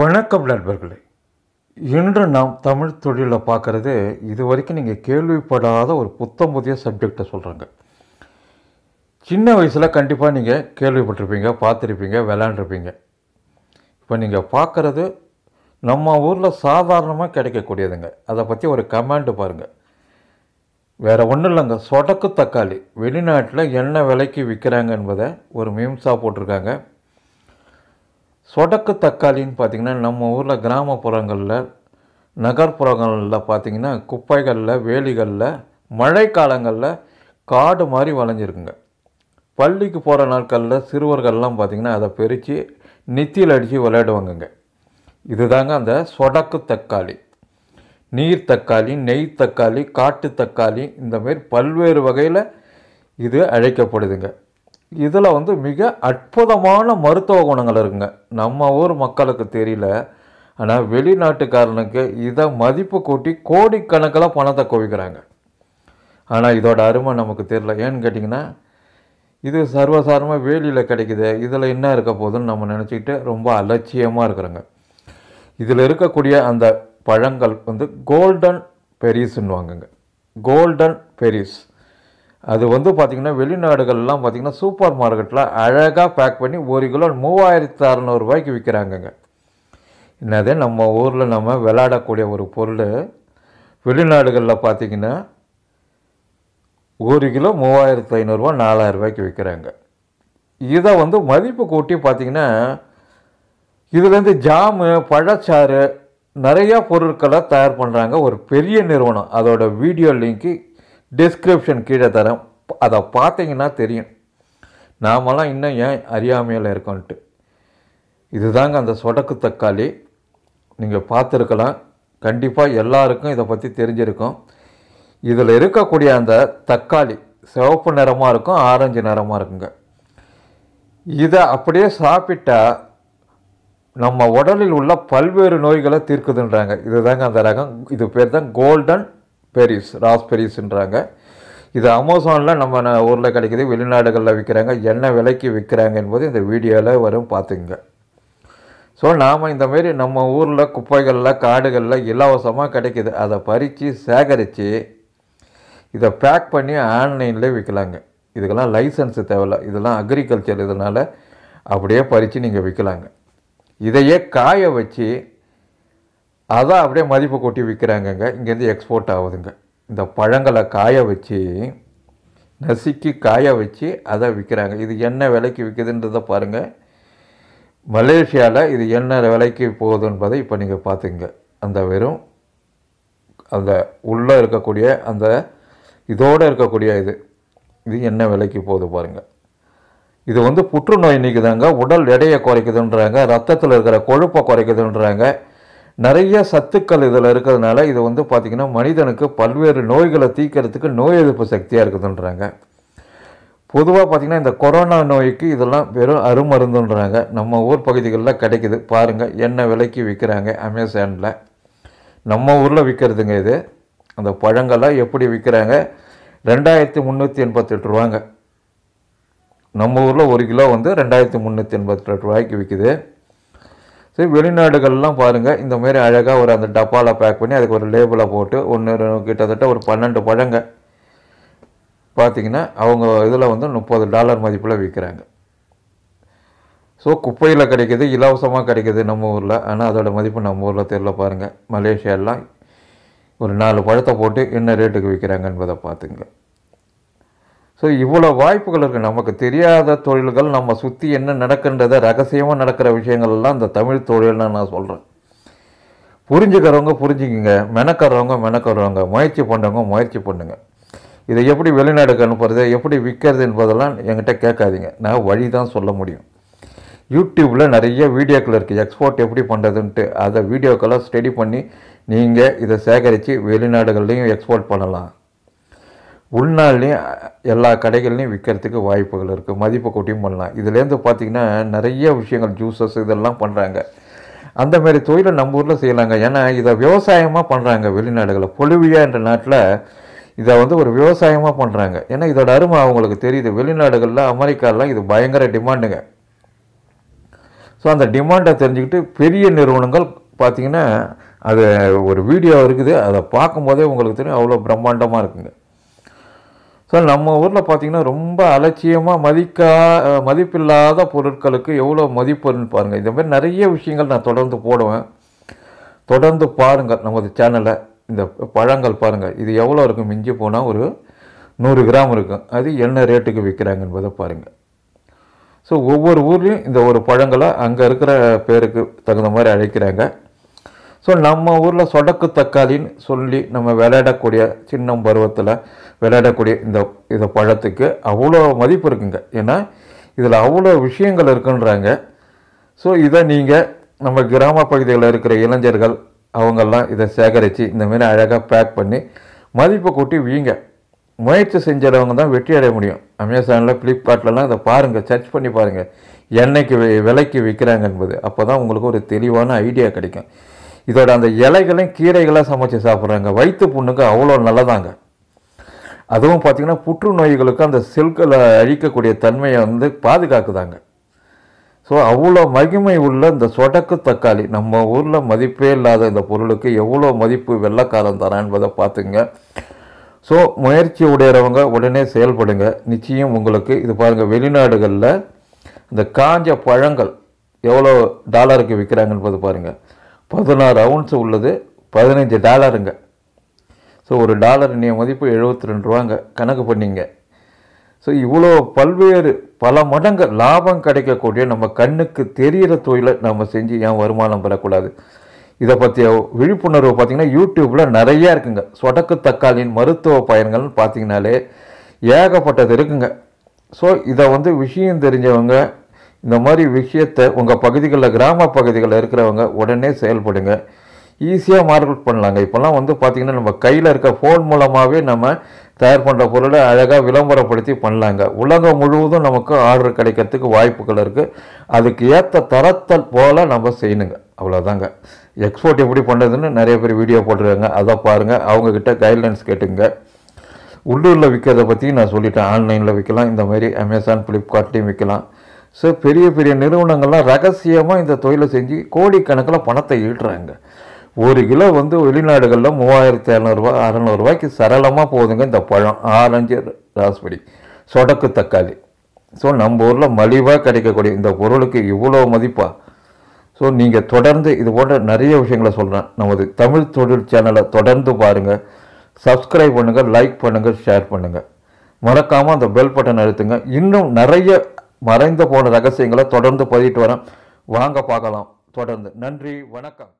வணக்கம் நண்பர்களே இன்று நாம் தமிழ் தொழிலில் பார்க்குறது இது வரைக்கும் நீங்கள் கேள்விப்படாத ஒரு புத்தம் புதிய சப்ஜெக்டை சொல்கிறாங்க சின்ன வயசில் கண்டிப்பாக நீங்கள் கேள்விப்பட்டிருப்பீங்க பார்த்துருப்பீங்க விளாண்டுருப்பீங்க இப்போ நீங்கள் பார்க்குறது நம்ம ஊரில் சாதாரணமாக கிடைக்கக்கூடியதுங்க அதை பற்றி ஒரு கமாண்டு பாருங்கள் வேறு ஒன்றும் இல்லைங்க சொடக்கு தக்காளி வெளிநாட்டில் என்ன விலைக்கு விற்கிறாங்க என்பதை ஒரு மீம்ஸாக போட்டிருக்காங்க சொடக்கு தக்காளின்னு பார்த்திங்கன்னா நம்ம ஊரில் கிராமப்புறங்களில் நகர்ப்புறங்களில் பார்த்திங்கன்னா குப்பைகளில் வேலிகளில் மழை காலங்களில் காடு மாதிரி வளைஞ்சிருக்குங்க பள்ளிக்கு போகிற நாட்களில் சிறுவர்கள்லாம் பார்த்திங்கன்னா அதை பிரித்து நெத்தியில் அடித்து விளையாடுவாங்கங்க இதுதாங்க அந்த சொடக்கு தக்காளி நீர் தக்காளி நெய் தக்காளி காட்டு தக்காளி இந்தமாரி பல்வேறு வகையில் இது அழைக்கப்படுதுங்க இதில் வந்து மிக அற்புதமான மருத்துவ குணங்கள் இருக்குங்க நம்ம ஊர் மக்களுக்கு தெரியல ஆனால் வெளிநாட்டுக்காரனுக்கு இதை மதிப்பு கூட்டி கோடிக்கணக்கில் பணத்தை குவிக்கிறாங்க ஆனால் இதோட அருமை நமக்கு தெரியல ஏன்னு கேட்டிங்கன்னா இது சர்வசாரமாக வேலியில் கிடைக்குது இதில் என்ன இருக்க போதுன்னு நம்ம நினச்சிக்கிட்டு ரொம்ப அலட்சியமாக இருக்கிறோங்க இதில் இருக்கக்கூடிய அந்த பழங்கள் வந்து கோல்டன் வாங்குங்க கோல்டன் பெரிஸ் அது வந்து பார்த்திங்கன்னா வெளிநாடுகள்லாம் பார்த்திங்கன்னா சூப்பர் மார்க்கெட்டில் அழகாக பேக் பண்ணி ஒரு கிலோ மூவாயிரத்து அறநூறுபாய்க்கு விற்கிறாங்கங்க என்னதே நம்ம ஊரில் நம்ம விளாடக்கூடிய ஒரு பொருள் வெளிநாடுகளில் பார்த்திங்கன்னா ஒரு கிலோ மூவாயிரத்து ஐநூறுரூவா நாலாயிரரூபாய்க்கு விற்கிறாங்க இதை வந்து மதிப்பு கூட்டி பார்த்திங்கன்னா இதுலேருந்து ஜாமு பழச்சாறு நிறையா பொருட்களை தயார் பண்ணுறாங்க ஒரு பெரிய நிறுவனம் அதோட வீடியோ லிங்க்கு டிஸ்கிரிப்ஷன் கீழே தரேன் அதை பார்த்தீங்கன்னா தெரியும் நாமெல்லாம் இன்னும் ஏன் அறியாமையில் இருக்கோன்ட்டு இதுதாங்க அந்த சொடக்கு தக்காளி நீங்கள் பார்த்துருக்கலாம் கண்டிப்பாக எல்லாருக்கும் இதை பற்றி தெரிஞ்சிருக்கும் இதில் இருக்கக்கூடிய அந்த தக்காளி சிவப்பு நிறமாக இருக்கும் ஆரஞ்சு நிறமாக இருக்குங்க இதை அப்படியே சாப்பிட்டா நம்ம உடலில் உள்ள பல்வேறு நோய்களை தீர்க்குதுன்றாங்க இதுதாங்க அந்த ரகம் இது பேர் தான் கோல்டன் பெரிஸ் ராஸ் பெரிஸ்ன்றாங்க இது அமேசானில் நம்ம ஊரில் கிடைக்கிது வெளிநாடுகளில் விற்கிறாங்க என்ன விலைக்கு விற்கிறாங்க என்பது இந்த வீடியோவில் வரும் பார்த்துங்க ஸோ நாம் இந்தமாரி நம்ம ஊரில் குப்பைகளில் காடுகளில் இலவசமாக கிடைக்கிது அதை பறித்து சேகரித்து இதை பேக் பண்ணி ஆன்லைனில் விற்கலாங்க இதுக்கெல்லாம் லைசன்ஸ் தேவையில்ல இதெல்லாம் அக்ரிகல்ச்சர் இதனால் அப்படியே பறித்து நீங்கள் விற்கலாங்க இதையே காய வச்சு அதான் அப்படியே மதிப்பு கொட்டி விற்கிறாங்கங்க இங்கேருந்து எக்ஸ்போர்ட் ஆகுதுங்க இந்த பழங்களை காய வச்சு நசுக்கி காய வச்சு அதை விற்கிறாங்க இது என்ன விலைக்கு விற்குதுன்றதை பாருங்கள் மலேசியாவில் இது என்ன விலைக்கு போகுது என்பதை இப்போ நீங்கள் பார்த்துங்க அந்த வெறும் அந்த உள்ளே இருக்கக்கூடிய அந்த இதோடு இருக்கக்கூடிய இது இது என்ன விலைக்கு போகுது பாருங்கள் இது வந்து புற்றுநோய் நீக்குதாங்க உடல் எடையை குறைக்குதுன்றாங்க ரத்தத்தில் இருக்கிற கொழுப்பை குறைக்குதுன்றாங்க நிறைய சத்துக்கள் இதில் இருக்கிறதுனால இது வந்து பார்த்திங்கன்னா மனிதனுக்கு பல்வேறு நோய்களை தீக்கிறதுக்கு நோய் எதிர்ப்பு சக்தியாக இருக்குதுன்றாங்க பொதுவாக பார்த்திங்கன்னா இந்த கொரோனா நோய்க்கு இதெல்லாம் வெறும் அருமருந்துன்றாங்க நம்ம ஊர் பகுதிகளில் கிடைக்கிது பாருங்கள் என்ன விலைக்கு விற்கிறாங்க அமேசானில் நம்ம ஊரில் விற்கிறதுங்க இது அந்த பழங்கள்லாம் எப்படி விற்கிறாங்க ரெண்டாயிரத்தி முந்நூற்றி எண்பத்தெட்டு ரூபாங்க நம்ம ஊரில் ஒரு கிலோ வந்து ரெண்டாயிரத்தி முந்நூற்றி எண்பத்தெட்டு ரூபாய்க்கு விற்கிது சரி வெளிநாடுகள்லாம் பாருங்கள் இந்த மாதிரி அழகாக ஒரு அந்த டப்பாவில் பேக் பண்ணி அதுக்கு ஒரு லேபிளை போட்டு ஒன்று கிட்டத்தட்ட ஒரு பன்னெண்டு பழங்க பார்த்திங்கன்னா அவங்க இதில் வந்து முப்பது டாலர் மதிப்பில் விற்கிறாங்க ஸோ குப்பையில் கிடைக்கிது இலவசமாக கிடைக்கிது நம்ம ஊரில் ஆனால் அதோடய மதிப்பு நம்ம ஊரில் தெரியல பாருங்கள் மலேசியாலாம் ஒரு நாலு பழத்தை போட்டு என்ன ரேட்டுக்கு விற்கிறாங்க என்பதை பார்த்துங்க ஸோ இவ்வளோ வாய்ப்புகள் இருக்குது நமக்கு தெரியாத தொழில்கள் நம்ம சுற்றி என்ன நடக்கின்றத ரகசியமாக நடக்கிற விஷயங்கள்லாம் இந்த தமிழ் தொழில்னு நான் சொல்கிறேன் புரிஞ்சுக்கிறவங்க புரிஞ்சுக்கிங்க மெனக்கிறவங்க மெனக்கிறவங்க முயற்சி பண்ணுறவங்க முயற்சி பண்ணுங்கள் இதை எப்படி வெளிநாடுக்கு அனுப்புறது எப்படி விற்கிறது என்பதெல்லாம் என்கிட்ட கேட்காதீங்க நான் வழி தான் சொல்ல முடியும் யூடியூப்பில் நிறைய வீடியோக்கள் இருக்குது எக்ஸ்போர்ட் எப்படி பண்ணுறதுன்ட்டு அதை வீடியோக்கெல்லாம் ஸ்டடி பண்ணி நீங்கள் இதை சேகரித்து வெளிநாடுகள்லேயும் எக்ஸ்போர்ட் பண்ணலாம் உள்நாள்லேயும் எல்லா கடைகள்லையும் விற்கிறதுக்கு வாய்ப்புகள் இருக்குது மதிப்பு கூட்டியும் பண்ணலாம் இதுலேருந்து பார்த்திங்கன்னா நிறைய விஷயங்கள் ஜூஸஸ் இதெல்லாம் பண்ணுறாங்க அந்தமாரி தொழிலை நம்ம ஊரில் செய்யலாங்க ஏன்னா இதை விவசாயமாக பண்ணுறாங்க வெளிநாடுகளில் பொலிவியா என்ற நாட்டில் இதை வந்து ஒரு விவசாயமாக பண்ணுறாங்க ஏன்னா இதோட அருமை அவங்களுக்கு தெரியுது வெளிநாடுகளில் அமெரிக்காலாம் இது பயங்கர டிமாண்டுங்க ஸோ அந்த டிமாண்டை தெரிஞ்சுக்கிட்டு பெரிய நிறுவனங்கள் பார்த்திங்கன்னா அது ஒரு வீடியோ இருக்குது அதை பார்க்கும்போதே உங்களுக்கு தெரியும் அவ்வளோ பிரம்மாண்டமாக இருக்குங்க ஸோ நம்ம ஊரில் பார்த்திங்கன்னா ரொம்ப அலட்சியமாக மதிக்கா மதிப்பில்லாத பொருட்களுக்கு எவ்வளோ மதிப்புன்னு பாருங்கள் மாதிரி நிறைய விஷயங்கள் நான் தொடர்ந்து போடுவேன் தொடர்ந்து பாருங்கள் நமது சேனலை இந்த பழங்கள் பாருங்கள் இது எவ்வளோ இருக்கும் மிஞ்சி போனால் ஒரு நூறு கிராம் இருக்கும் அது என்ன ரேட்டுக்கு விற்கிறாங்க என்பதை பாருங்கள் ஸோ ஒவ்வொரு ஊர்லேயும் இந்த ஒரு பழங்களை அங்கே இருக்கிற பேருக்கு தகுந்த மாதிரி அழைக்கிறாங்க ஸோ நம்ம ஊரில் சொடக்கு தக்காளின்னு சொல்லி நம்ம விளையாடக்கூடிய சின்னம் பருவத்தில் விளையாடக்கூடிய இந்த இந்த பழத்துக்கு அவ்வளோ மதிப்பு இருக்குங்க ஏன்னா இதில் அவ்வளோ விஷயங்கள் இருக்குன்றாங்க ஸோ இதை நீங்கள் நம்ம கிராம பகுதிகளில் இருக்கிற இளைஞர்கள் அவங்கெல்லாம் இதை சேகரித்து இந்தமாரி அழகாக பேக் பண்ணி மதிப்பை கூட்டி வீங்க முயற்சி செஞ்சவங்க தான் வெற்றி அடைய முடியும் அமேசானில் ஃப்ளிப்கார்ட்லலாம் இதை பாருங்கள் சர்ச் பண்ணி பாருங்கள் எண்ணெய்க்கு விலைக்கு விற்கிறாங்க என்பது அப்போ தான் உங்களுக்கு ஒரு தெளிவான ஐடியா கிடைக்கும் இதோட அந்த இலைகளையும் கீரைகளாக சமைச்சு சாப்பிட்றாங்க வயிற்று புண்ணுக்கு அவ்வளோ நல்லதாங்க அதுவும் பார்த்திங்கன்னா புற்றுநோய்களுக்கு அந்த செல்களை அழிக்கக்கூடிய தன்மையை வந்து பாதுகாக்குதாங்க ஸோ அவ்வளோ மகிமை உள்ள இந்த சொடக்கு தக்காளி நம்ம ஊரில் மதிப்பே இல்லாத இந்த பொருளுக்கு எவ்வளோ மதிப்பு வெள்ளக்காரம் தரான் என்பதை பார்த்துங்க ஸோ முயற்சி உடையிறவங்க உடனே செயல்படுங்க நிச்சயம் உங்களுக்கு இது பாருங்கள் வெளிநாடுகளில் இந்த காஞ்ச பழங்கள் எவ்வளோ டாலருக்கு விற்கிறாங்கன்னு என்பது பாருங்கள் பதினாறு அவுன்ஸ் உள்ளது பதினஞ்சு டாலருங்க ஸோ ஒரு டாலர் இன்றைய மதிப்பு எழுபத்தி ரெண்டு ரூபாங்க கணக்கு பண்ணிங்க ஸோ இவ்வளோ பல்வேறு பல மடங்கு லாபம் கிடைக்கக்கூடிய நம்ம கண்ணுக்கு தெரிகிற தொழிலை நம்ம செஞ்சு ஏன் வருமானம் பெறக்கூடாது இதை பற்றிய விழிப்புணர்வு பார்த்திங்கன்னா யூடியூப்பில் நிறையா இருக்குங்க சொடக்கு தக்காளியின் மருத்துவ பயன்கள்னு பார்த்திங்கனாலே ஏகப்பட்டது இருக்குங்க ஸோ இதை வந்து விஷயம் தெரிஞ்சவங்க இந்த மாதிரி விஷயத்தை உங்கள் பகுதிகளில் கிராம பகுதிகளில் இருக்கிறவங்க உடனே செயல்படுங்க ஈஸியாக மார்க்கெட் பண்ணலாங்க இப்போல்லாம் வந்து பார்த்திங்கன்னா நம்ம கையில் இருக்க ஃபோன் மூலமாகவே நம்ம தயார் பண்ணுற பொருளை அழகாக விளம்பரப்படுத்தி பண்ணலாங்க உலகம் முழுவதும் நமக்கு ஆர்டர் கிடைக்கிறதுக்கு வாய்ப்புகள் இருக்குது அதுக்கு ஏற்ற தரத்தை போல் நம்ம செய்யணுங்க அவ்வளோதாங்க எக்ஸ்போர்ட் எப்படி பண்ணுறதுன்னு நிறைய பேர் வீடியோ போட்டுருக்காங்க அதை பாருங்கள் அவங்கக்கிட்ட கைட்லைன்ஸ் கேட்டுங்க உள்ளூரில் விற்கிறத பற்றி நான் சொல்லிட்டேன் ஆன்லைனில் விற்கலாம் இந்த மாதிரி அமேசான் ஃப்ளிப்கார்ட்லேயும் விற்கலாம் ஸோ பெரிய பெரிய நிறுவனங்கள்லாம் ரகசியமாக இந்த தொழிலை செஞ்சு கோடிக்கணக்கில் பணத்தை ஈட்டுறாங்க ஒரு கிலோ வந்து வெளிநாடுகளில் மூவாயிரத்தி இரநூறுவா அறநூறுவாய்க்கு சரளமாக போகுதுங்க இந்த பழம் ஆரஞ்சு ராஸ்படி சொடக்கு தக்காளி ஸோ நம்ம ஊரில் மலிவாக கிடைக்கக்கூடிய இந்த பொருளுக்கு இவ்வளோ மதிப்பாக ஸோ நீங்கள் தொடர்ந்து இது போன்ற நிறைய விஷயங்களை சொல்கிறேன் நமது தமிழ் தொழில் சேனலை தொடர்ந்து பாருங்கள் சப்ஸ்கிரைப் பண்ணுங்கள் லைக் பண்ணுங்கள் ஷேர் பண்ணுங்கள் மறக்காமல் அந்த பெல் பட்டன் அழுத்துங்க இன்னும் நிறைய மறைந்து போன ரகசியங்களை தொடர்ந்து பதிட்டு வரேன் வாங்க பார்க்கலாம் தொடர்ந்து நன்றி வணக்கம்